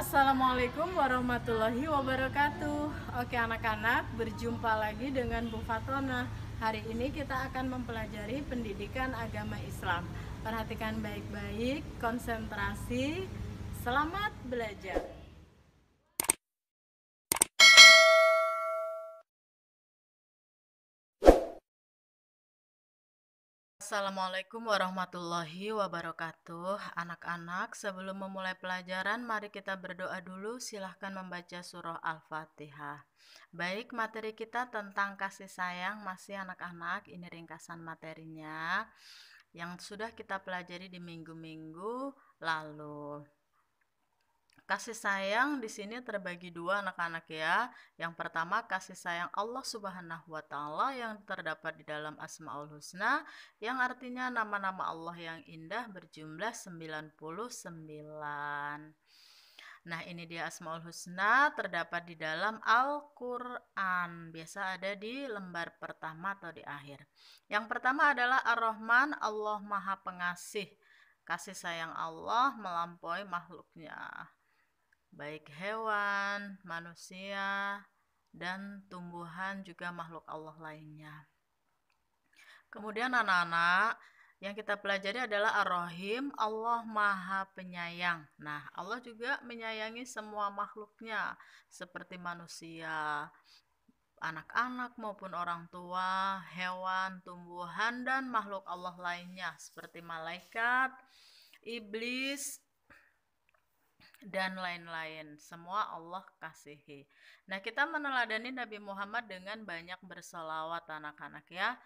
Assalamualaikum warahmatullahi wabarakatuh Oke anak-anak, berjumpa lagi dengan Bu Fatona Hari ini kita akan mempelajari pendidikan agama Islam Perhatikan baik-baik, konsentrasi, selamat belajar Assalamualaikum warahmatullahi wabarakatuh. Anak-anak, sebelum memulai pelajaran, mari kita berdoa dulu. Silahkan membaca surah Al-Fatihah. Baik, materi kita tentang kasih sayang masih anak-anak. Ini ringkasan materinya yang sudah kita pelajari di minggu-minggu lalu. Kasih sayang di sini terbagi dua anak-anak ya. Yang pertama kasih sayang Allah Subhanahu wa taala yang terdapat di dalam Asmaul Husna yang artinya nama-nama Allah yang indah berjumlah 99. Nah, ini dia Asmaul Husna terdapat di dalam Al-Qur'an. Biasa ada di lembar pertama atau di akhir. Yang pertama adalah Ar-Rahman, Allah Maha Pengasih. Kasih sayang Allah melampaui makhluknya baik hewan, manusia, dan tumbuhan juga makhluk Allah lainnya. Kemudian anak-anak, yang kita pelajari adalah Ar-Rahim, Allah Maha Penyayang. Nah, Allah juga menyayangi semua makhluknya, seperti manusia, anak-anak maupun orang tua, hewan, tumbuhan, dan makhluk Allah lainnya, seperti malaikat, iblis, dan lain-lain. Semua Allah kasihi. Nah, kita meneladani Nabi Muhammad dengan banyak bersolawat anak-anak ya.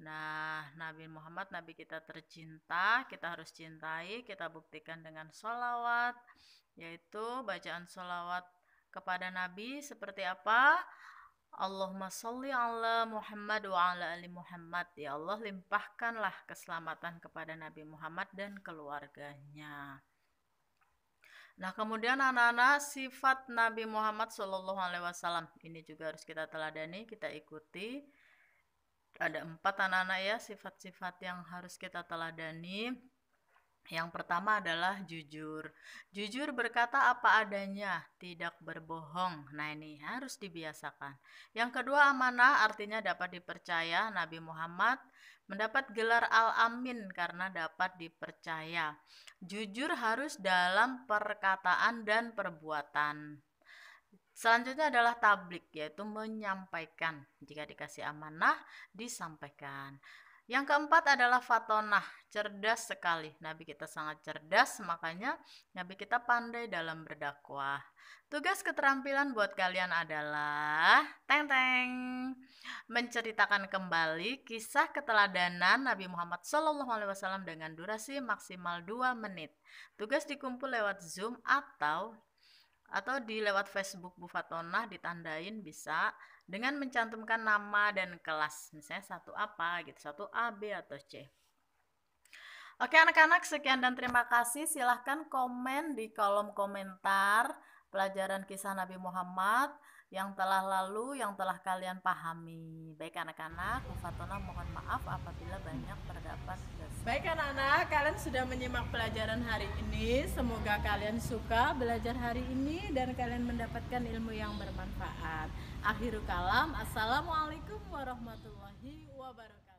Nah, Nabi Muhammad, Nabi kita tercinta, kita harus cintai, kita buktikan dengan solawat, yaitu bacaan solawat kepada Nabi seperti apa? Allahumma sholli ala Muhammad wa ala ali Muhammad. Ya Allah, limpahkanlah keselamatan kepada Nabi Muhammad dan keluarganya. Nah, kemudian anak-anak sifat Nabi Muhammad Shallallahu Alaihi Wasallam ini juga harus kita teladani, kita ikuti. Ada empat anak-anak ya sifat-sifat yang harus kita teladani. Yang pertama adalah jujur. Jujur berkata apa adanya, tidak berbohong. Nah, ini harus dibiasakan. Yang kedua, amanah artinya dapat dipercaya. Nabi Muhammad mendapat gelar Al-Amin karena dapat dipercaya. Jujur harus dalam perkataan dan perbuatan. Selanjutnya adalah tablik, yaitu menyampaikan. Jika dikasih amanah, disampaikan. Yang keempat adalah fatonah, cerdas sekali. Nabi kita sangat cerdas, makanya Nabi kita pandai dalam berdakwah. Tugas keterampilan buat kalian adalah teng teng menceritakan kembali kisah keteladanan Nabi Muhammad Alaihi Wasallam dengan durasi maksimal 2 menit. Tugas dikumpul lewat Zoom atau atau di lewat Facebook Bu Fatona ditandain bisa dengan mencantumkan nama dan kelas misalnya satu apa gitu satu A B atau C Oke anak-anak sekian dan terima kasih silahkan komen di kolom komentar pelajaran kisah Nabi Muhammad yang telah lalu yang telah kalian pahami baik anak-anak Bu Fatona mohon apabila banyak terdapat dosa. Baik anak-anak, kalian sudah menyimak pelajaran hari ini. Semoga kalian suka belajar hari ini dan kalian mendapatkan ilmu yang bermanfaat. Akhirul kalam, Assalamualaikum warahmatullahi wabarakatuh.